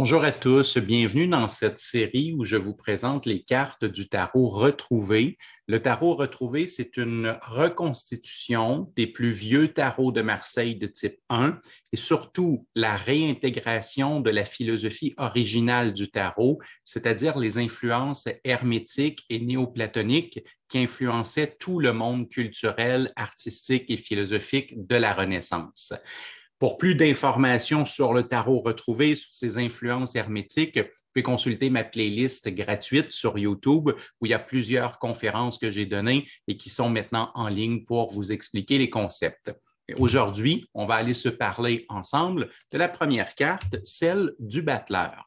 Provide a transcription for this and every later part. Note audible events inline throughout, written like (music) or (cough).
Bonjour à tous, bienvenue dans cette série où je vous présente les cartes du tarot retrouvé. Le tarot retrouvé, c'est une reconstitution des plus vieux tarots de Marseille de type 1 et surtout la réintégration de la philosophie originale du tarot, c'est-à-dire les influences hermétiques et néoplatoniques qui influençaient tout le monde culturel, artistique et philosophique de la Renaissance. Pour plus d'informations sur le tarot retrouvé, sur ses influences hermétiques, vous pouvez consulter ma playlist gratuite sur YouTube où il y a plusieurs conférences que j'ai données et qui sont maintenant en ligne pour vous expliquer les concepts. Aujourd'hui, on va aller se parler ensemble de la première carte, celle du battleur.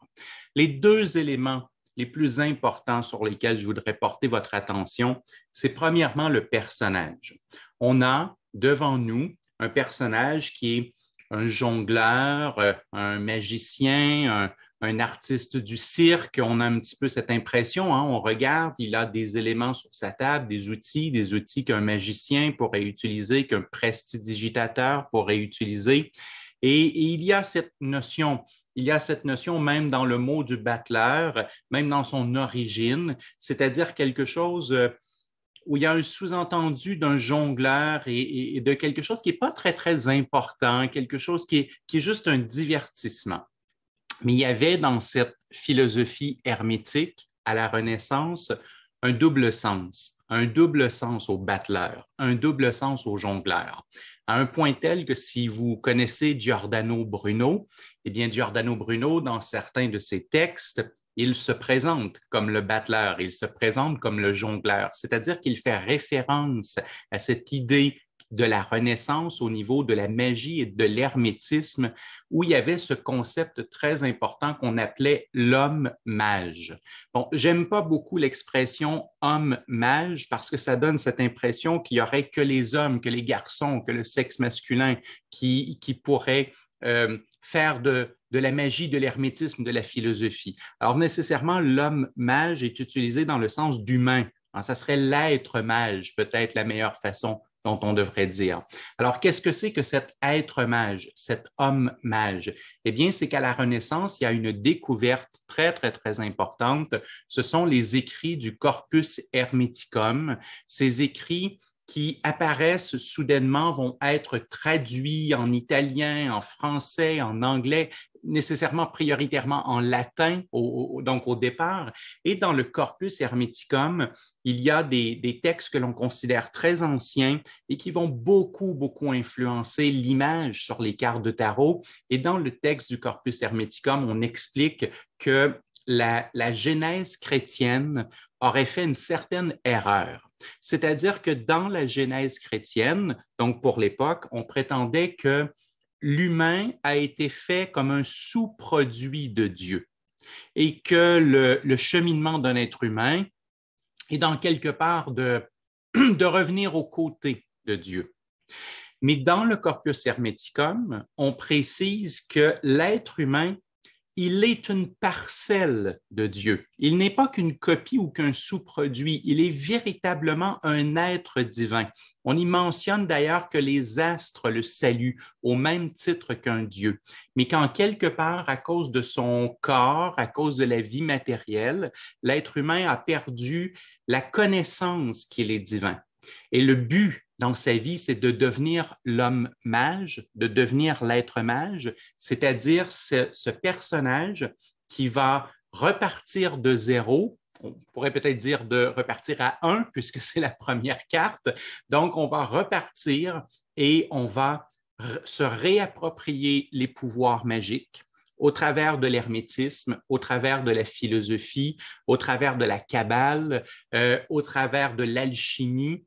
Les deux éléments les plus importants sur lesquels je voudrais porter votre attention, c'est premièrement le personnage. On a devant nous un personnage qui est un jongleur, euh, un magicien, un, artiste du cirque. On a un petit peu cette impression, hein. on regarde, il a des éléments sur sa table, des outils, des outils qu'un magicien pourrait utiliser, qu'un prestidigitateur pourrait utiliser. Et, il y a cette notion il y a cette notion même dans le mot du battleur, même dans son origine, c'est-à-dire quelque chose euh, où il y a un sous-entendu d'un jongleur et, de quelque chose qui n'est pas très, très important, quelque chose qui est, qui est juste un divertissement. Mais il y avait dans cette philosophie hermétique à la Renaissance un double sens, un double sens au battleur, un double sens au jongleur, à un point tel que si vous connaissez Giordano Bruno, eh bien, Giordano Bruno, dans certains de ses textes, il se présente comme le battleur, il se présente comme le jongleur, c'est-à-dire qu'il fait référence à cette idée de la Renaissance au niveau de la magie et de l'hermétisme, où il y avait ce concept très important qu'on appelait l'homme mage. Bon, j'aime pas beaucoup l'expression homme mage parce que ça donne cette impression qu'il y aurait que les hommes, que les garçons, que le sexe masculin qui, qui pourraient euh, faire de, la magie, de l'hermétisme, de la philosophie. Alors nécessairement, l'homme mage est utilisé dans le sens d'humain. ça serait l'être mage, peut-être la meilleure façon dont on devrait dire. Alors, qu'est-ce que c'est que cet être mage, cet homme mage? Eh bien, c'est qu'à la Renaissance, il y a une découverte très, très, très importante. Ce sont les écrits du Corpus Hermeticum, ces écrits qui apparaissent soudainement vont être traduits en italien, en français, en anglais, nécessairement prioritairement en latin, donc au départ. Et dans le corpus hermeticum, il y a des, textes que l'on considère très anciens et qui vont beaucoup, beaucoup influencer l'image sur les cartes de tarot. Et dans le texte du corpus hermeticum, on explique que la genèse chrétienne aurait fait une certaine erreur c'est-à-dire que dans la Genèse chrétienne, donc pour l'époque, on prétendait que l'humain a été fait comme un sous-produit de Dieu et que le, cheminement d'un être humain est dans quelque part de, (clears throat) de revenir aux côtés de Dieu. Mais dans le Corpus Hermeticum, on précise que l'être humain il est une parcelle de Dieu. Il n'est pas qu'une copie ou qu'un sous-produit, il est véritablement un être divin. On y mentionne d'ailleurs que les astres le saluent au même titre qu'un Dieu, mais qu'en quelque part, à cause de son corps, à cause de la vie matérielle, l'être humain a perdu la connaissance qu'il est divin. Et le but dans sa vie, c'est de devenir l'homme mage, de devenir l'être mage, c'est-à-dire ce, personnage qui va repartir de zéro. On pourrait peut-être dire de repartir à un, (laughs) puisque c'est la première carte. Donc, on va repartir et on va se réapproprier les pouvoirs magiques au travers de l'hermétisme, au travers de la philosophie, au travers de la cabale, euh, au travers de l'alchimie,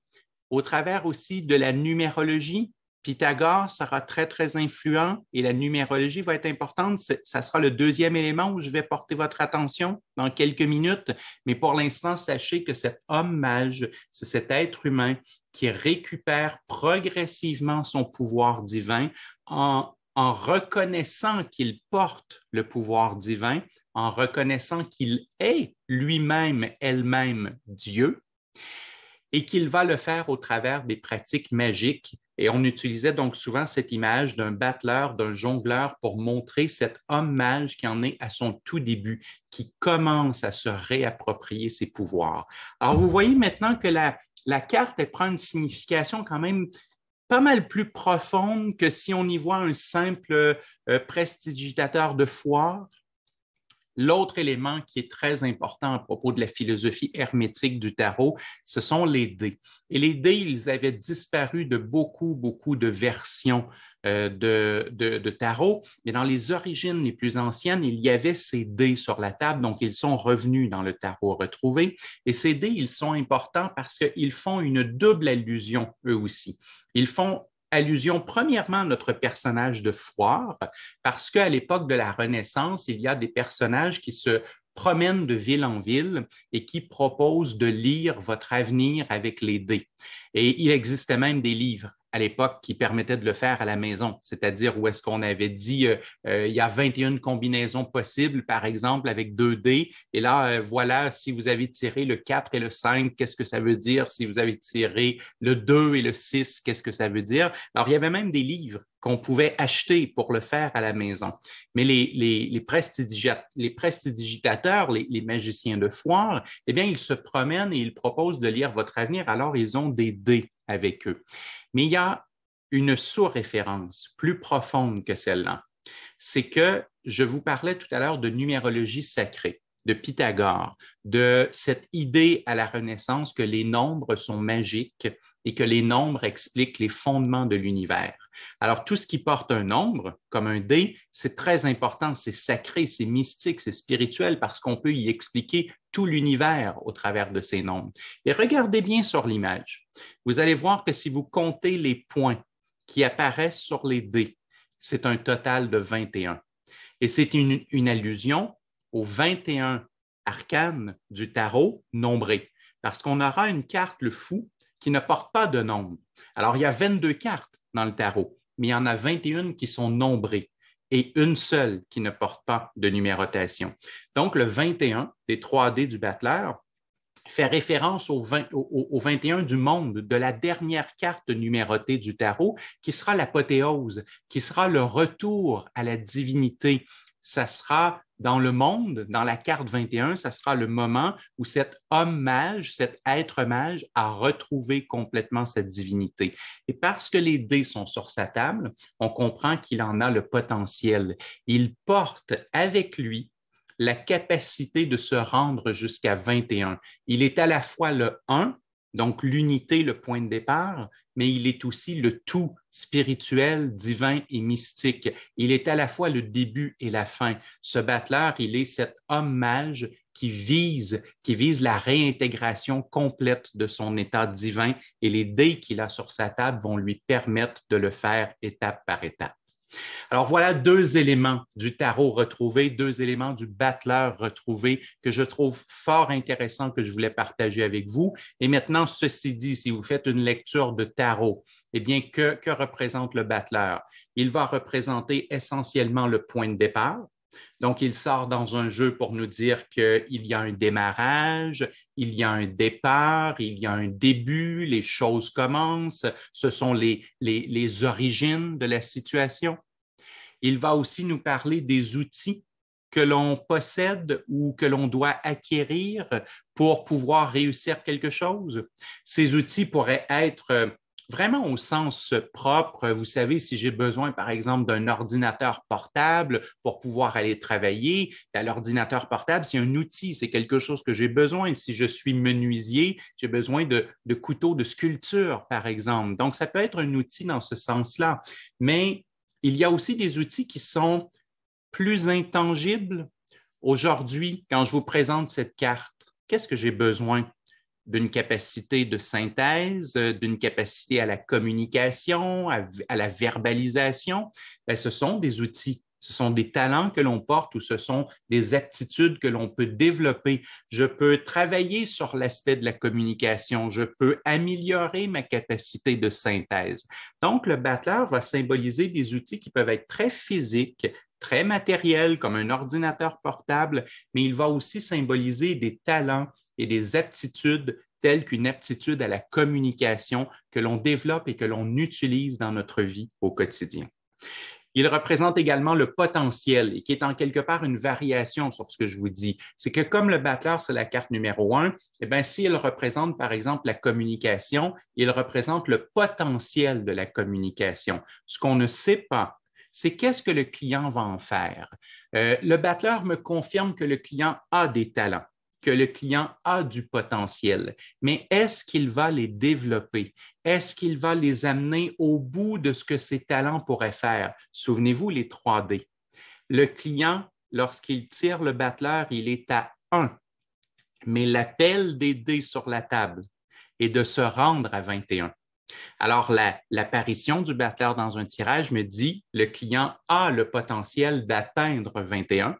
au travers aussi de la numérologie. Pythagore sera très, très influent et la numérologie va être importante. Ça sera le deuxième élément où je vais porter votre attention dans quelques minutes. Mais pour l'instant, sachez que cet homme mage, c'est cet être humain qui récupère progressivement son pouvoir divin en, en reconnaissant qu'il porte le pouvoir divin, en reconnaissant qu'il est lui-même, elle-même Dieu et qu'il va le faire au travers des pratiques magiques. Et on utilisait donc souvent cette image d'un battleur, d'un jongleur pour montrer cet homme mage qui en est à son tout début, qui commence à se réapproprier ses pouvoirs. Alors, vous voyez maintenant que la, carte, prend une signification quand même pas mal plus profonde que si on y voit un simple euh, prestidigitateur de foire L'autre élément qui est très important à propos de la philosophie hermétique du tarot, ce sont les dés. Et les dés, ils avaient disparu de beaucoup, beaucoup de versions euh, de, de, tarot, mais dans les origines les plus anciennes, il y avait ces dés sur la table, donc ils sont revenus dans le tarot retrouvé. Et ces dés, ils sont importants parce qu'ils font une double allusion, eux aussi. Ils font allusion premièrement à notre personnage de foire, parce qu'à l'époque de la Renaissance, il y a des personnages qui se promènent de ville en ville et qui proposent de lire votre avenir avec les dés. Et il existait même des livres à l'époque qui permettait de le faire à la maison, c'est-à-dire où est-ce qu'on avait dit euh, euh, il y a 21 combinaisons possibles, par exemple, avec deux dés, et là, euh, voilà, si vous avez tiré le 4 et le 5, qu'est-ce que ça veut dire? Si vous avez tiré le 2 et le 6, qu'est-ce que ça veut dire? Alors, il y avait même des livres qu'on pouvait acheter pour le faire à la maison. Mais les, prestidigitateurs, les, magiciens de foire, eh bien, ils se promènent et ils proposent de lire votre avenir. Alors, ils ont des dés avec eux. Mais il y a une sous-référence plus profonde que celle-là. C'est que je vous parlais tout à l'heure de numérologie sacrée, de Pythagore, de cette idée à la Renaissance que les nombres sont magiques et que les nombres expliquent les fondements de l'univers. Alors, tout ce qui porte un nombre, comme un dé, c'est très important, c'est sacré, c'est mystique, c'est spirituel, parce qu'on peut y expliquer tout l'univers au travers de ces nombres. Et regardez bien sur l'image. Vous allez voir que si vous comptez les points qui apparaissent sur les dés, c'est un total de 21. Et c'est une, allusion aux 21 arcanes du tarot nombrés, parce qu'on aura une carte, le fou, qui ne porte pas de nombre. Alors, il y a 22 cartes, dans le tarot, mais il y en a 21 qui sont nombrées et une seule qui ne porte pas de numérotation. Donc, le 21 des 3D du Battler fait référence au, au 21 du monde, de la dernière carte numérotée du tarot, qui sera l'apothéose, qui sera le retour à la divinité, ça sera dans le monde, dans la carte 21, ça sera le moment où cet homme mage, cet être mage a retrouvé complètement sa divinité. Et parce que les dés sont sur sa table, on comprend qu'il en a le potentiel. Il porte avec lui la capacité de se rendre jusqu'à 21. Il est à la fois le 1, donc l'unité, le point de départ, mais il est aussi le tout spirituel, divin et mystique. Il est à la fois le début et la fin. Ce battleur, il est cet hommage qui vise, qui vise la réintégration complète de son état divin et les dés qu'il a sur sa table vont lui permettre de le faire étape par étape. Alors voilà deux éléments du tarot retrouvé, deux éléments du battleur retrouvé que je trouve fort intéressants que je voulais partager avec vous. Et maintenant, ceci dit, si vous faites une lecture de tarot, eh bien, que, représente le battleur? Il va représenter essentiellement le point de départ. Donc, il sort dans un jeu pour nous dire qu'il y a un démarrage, il y a un départ, il y a un début, les choses commencent, ce sont les, les, les origines de la situation. Il va aussi nous parler des outils que l'on possède ou que l'on doit acquérir pour pouvoir réussir quelque chose. Ces outils pourraient être euh, vraiment au sens propre. Vous savez, si j'ai besoin, par exemple, d'un ordinateur portable pour pouvoir aller travailler, ben, l'ordinateur portable, c'est un outil, c'est quelque chose que j'ai besoin. Si je suis menuisier, j'ai besoin de, couteaux de sculpture, par exemple. Donc, ça peut être un outil dans ce sens-là. Mais il y a aussi des outils qui sont plus intangibles. Aujourd'hui, quand je vous présente cette carte, qu'est-ce que j'ai besoin? D'une capacité de synthèse, d'une capacité à la communication, à, la verbalisation. Ben, ce sont des outils ce sont des talents que l'on porte ou ce sont des aptitudes que l'on peut développer. Je peux travailler sur l'aspect de la communication. Je peux améliorer ma capacité de synthèse. Donc, le battleur va symboliser des outils qui peuvent être très physiques, très matériels, comme un ordinateur portable, mais il va aussi symboliser des talents et des aptitudes telles qu'une aptitude à la communication que l'on développe et que l'on utilise dans notre vie au quotidien. Il représente également le potentiel et qui est en quelque part une variation sur ce que je vous dis. C'est que comme le battleur, c'est la carte numéro un, eh bien, s'il représente, par exemple, la communication, il représente le potentiel de la communication. Ce qu'on ne sait pas, c'est qu'est-ce que le client va en faire. Euh, le battleur me confirme que le client a des talents que le client a du potentiel, mais est-ce qu'il va les développer? Est-ce qu'il va les amener au bout de ce que ses talents pourraient faire? Souvenez-vous les 3D. Le client, lorsqu'il tire le battleur, il est à 1, mais l'appel des dés sur la table est de se rendre à 21. Alors, l'apparition du battleur dans un tirage me dit le client a le potentiel d'atteindre 21,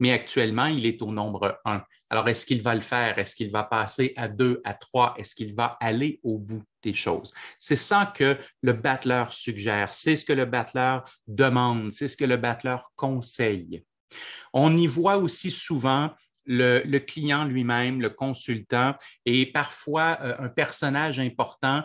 mais actuellement, il est au nombre 1. Alors, est-ce qu'il va le faire? Est-ce qu'il va passer à deux, à trois? Est-ce qu'il va aller au bout des choses? C'est ça que le battleur suggère, c'est ce que le battleur demande, c'est ce que le battleur conseille. On y voit aussi souvent le, client lui-même, le consultant et parfois euh, un personnage important.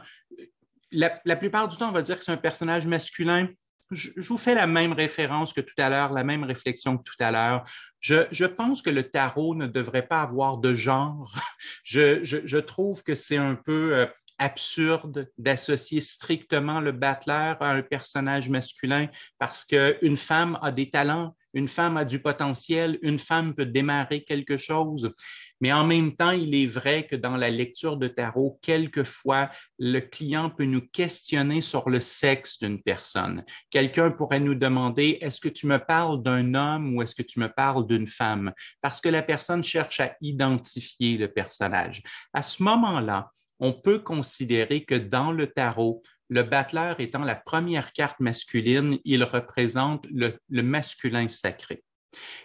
La, plupart du temps, on va dire que c'est un personnage masculin. je, vous fais la même référence que tout à l'heure, la même réflexion que tout à l'heure. Je, pense que le tarot ne devrait pas avoir de genre. (laughs) Je, je, trouve que c'est un peu euh, absurde d'associer strictement le battler à un personnage masculin parce qu'une femme a des talents une femme a du potentiel, une femme peut démarrer quelque chose. Mais en même temps, il est vrai que dans la lecture de tarot, quelquefois, le client peut nous questionner sur le sexe d'une personne. Quelqu'un pourrait nous demander, est-ce que tu me parles d'un homme ou est-ce que tu me parles d'une femme? Parce que la personne cherche à identifier le personnage. À ce moment-là, on peut considérer que dans le tarot, le battleur étant la première carte masculine, il représente le, masculin sacré.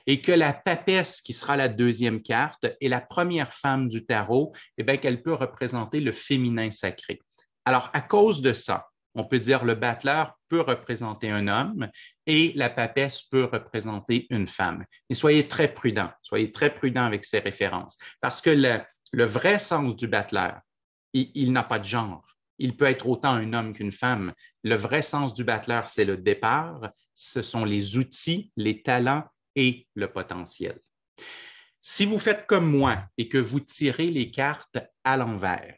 Et que la papesse, qui sera la deuxième carte, est la première femme du tarot, et eh qu'elle peut représenter le féminin sacré. Alors, à cause de ça, on peut dire le battleur peut représenter un homme et la papesse peut représenter une femme. Mais soyez très prudent, soyez très prudent avec ces références, parce que le, vrai sens du battleur, il n'a pas de genre il peut être autant un homme qu'une femme. Le vrai sens du battleur, c'est le départ, ce sont les outils, les talents et le potentiel. Si vous faites comme moi et que vous tirez les cartes à l'envers,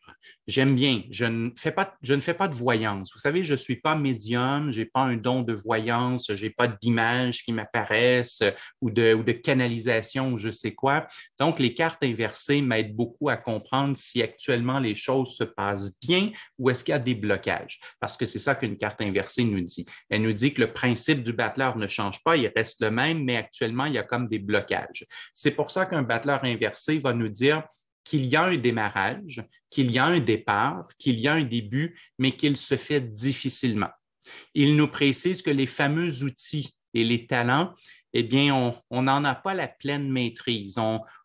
J'aime bien. Je ne, fais pas, je ne fais pas de voyance. Vous savez, je ne suis pas médium, je n'ai pas un don de voyance, je n'ai pas d'images qui m'apparaissent ou de, ou de canalisation ou je sais quoi. Donc, les cartes inversées m'aident beaucoup à comprendre si actuellement les choses se passent bien ou est-ce qu'il y a des blocages. Parce que c'est ça qu'une carte inversée nous dit. Elle nous dit que le principe du battleur ne change pas, il reste le même, mais actuellement, il y a comme des blocages. C'est pour ça qu'un battleur inversé va nous dire qu'il y a un démarrage, qu'il y a un départ, qu'il y a un début, mais qu'il se fait difficilement. Il nous précise que les fameux outils et les talents, eh bien, on n'en a pas la pleine maîtrise.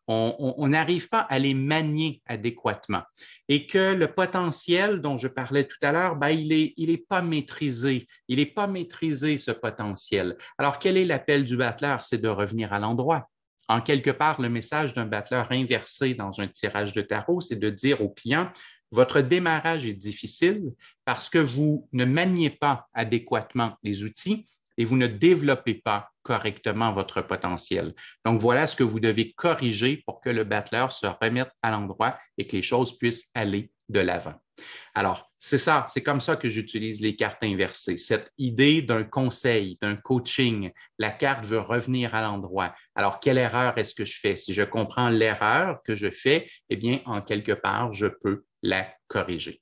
On n'arrive pas à les manier adéquatement. Et que le potentiel dont je parlais tout à l'heure, ben, il n'est est pas maîtrisé. Il n'est pas maîtrisé, ce potentiel. Alors, quel est l'appel du battleur? C'est de revenir à l'endroit en quelque part, le message d'un battleur inversé dans un tirage de tarot, c'est de dire au client, votre démarrage est difficile parce que vous ne maniez pas adéquatement les outils et vous ne développez pas correctement votre potentiel. Donc, voilà ce que vous devez corriger pour que le battleur se remette à l'endroit et que les choses puissent aller de l'avant. Alors, c'est ça, c'est comme ça que j'utilise les cartes inversées. Cette idée d'un conseil, d'un coaching, la carte veut revenir à l'endroit. Alors, quelle erreur est-ce que je fais? Si je comprends l'erreur que je fais, eh bien, en quelque part, je peux la corriger.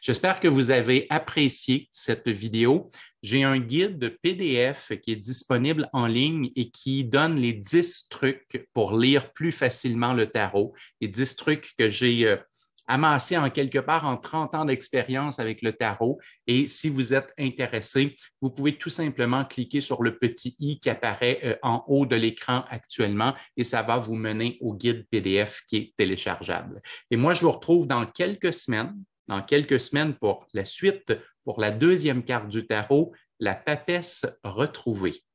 J'espère que vous avez apprécié cette vidéo. J'ai un guide de PDF qui est disponible en ligne et qui donne les 10 trucs pour lire plus facilement le tarot, les 10 trucs que j'ai euh, amassé en quelque part en 30 ans d'expérience avec le tarot. Et si vous êtes intéressé, vous pouvez tout simplement cliquer sur le petit i qui apparaît euh, en haut de l'écran actuellement et ça va vous mener au guide PDF qui est téléchargeable. Et moi, je vous retrouve dans quelques semaines, dans quelques semaines pour la suite, pour la deuxième carte du tarot, la papesse retrouvée.